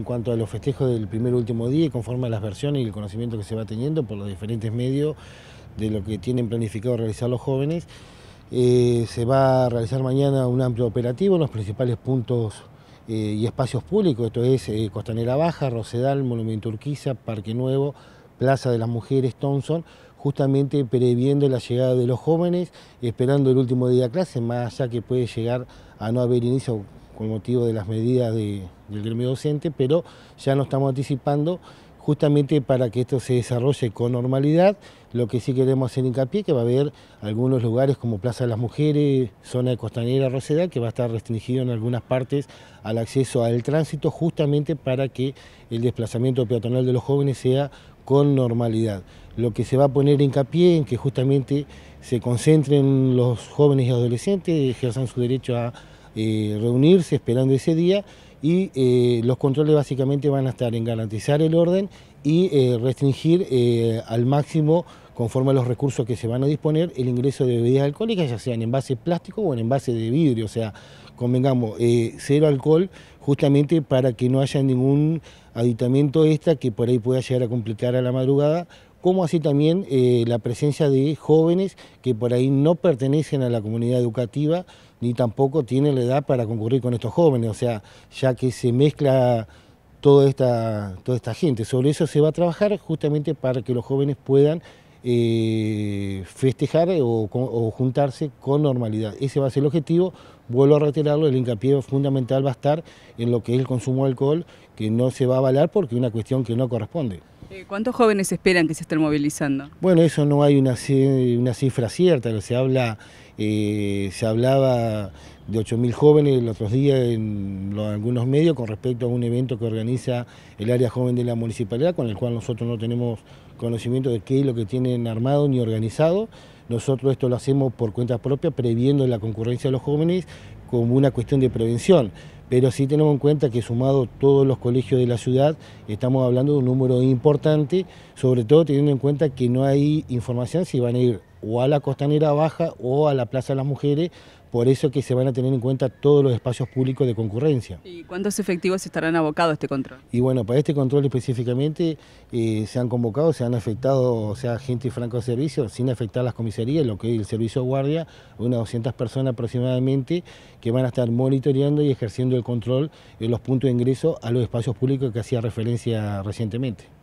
En cuanto a los festejos del primer último día y conforme a las versiones y el conocimiento que se va teniendo por los diferentes medios de lo que tienen planificado realizar los jóvenes, eh, se va a realizar mañana un amplio operativo en los principales puntos eh, y espacios públicos, esto es eh, Costanera Baja, Rosedal, Monumento Urquiza, Parque Nuevo, Plaza de las Mujeres, Thompson, justamente previendo la llegada de los jóvenes, esperando el último día de clase, más allá que puede llegar a no haber inicio con motivo de las medidas del gremio docente, pero ya no estamos anticipando justamente para que esto se desarrolle con normalidad. Lo que sí queremos hacer hincapié que va a haber algunos lugares como Plaza de las Mujeres, zona de Costanera Roseda, que va a estar restringido en algunas partes al acceso al tránsito, justamente para que el desplazamiento peatonal de los jóvenes sea con normalidad. Lo que se va a poner hincapié en que justamente se concentren los jóvenes y adolescentes, ejerzan su derecho a eh, reunirse esperando ese día y eh, los controles básicamente van a estar en garantizar el orden y eh, restringir al máximo, conforme a los recursos que se van a disponer, el ingreso de bebidas alcohólicas, ya sea en envase plástico o en envase de vidrio, o sea, convengamos, cero alcohol justamente para que no haya ningún aditamento extra que por ahí pueda llegar a completar a la madrugada como así también eh, la presencia de jóvenes que por ahí no pertenecen a la comunidad educativa ni tampoco tienen la edad para concurrir con estos jóvenes, o sea, ya que se mezcla toda esta, toda esta gente. Sobre eso se va a trabajar justamente para que los jóvenes puedan eh, festejar eh, o, o, juntarse con normalidad. Ese va a ser el objetivo. Vuelvo a reiterarlo, el hincapié fundamental va a estar en lo que es el consumo de alcohol, que no se va a avalar porque es una cuestión que no corresponde. Eh, ¿Cuántos jóvenes esperan que se estén movilizando? Bueno, eso no hay una, una cifra cierta, se habla, eh, se hablaba de 8.000 jóvenes el otro día en algunos medios con respecto a un evento que organiza el área joven de la municipalidad, con el cual nosotros no tenemos conocimiento de qué es lo que tienen armado ni organizado. Nosotros esto lo hacemos por cuenta propia, previendo la concurrencia de los jóvenes como una cuestión de prevención pero sí tenemos en cuenta que sumado todos los colegios de la ciudad, estamos hablando de un número importante, sobre todo teniendo en cuenta que no hay información si van a ir o a la costanera baja o a la Plaza de las Mujeres, por eso que se van a tener en cuenta todos los espacios públicos de concurrencia. ¿Y cuántos efectivos estarán abocados a este control? Y bueno, para este control específicamente eh, se han convocado, se han afectado, o sea, gente franco de servicio, sin afectar las comisarías, lo que es el servicio de guardia, unas 200 personas aproximadamente que van a estar monitoreando y ejerciendo el control en los puntos de ingreso a los espacios públicos que hacía referencia recientemente.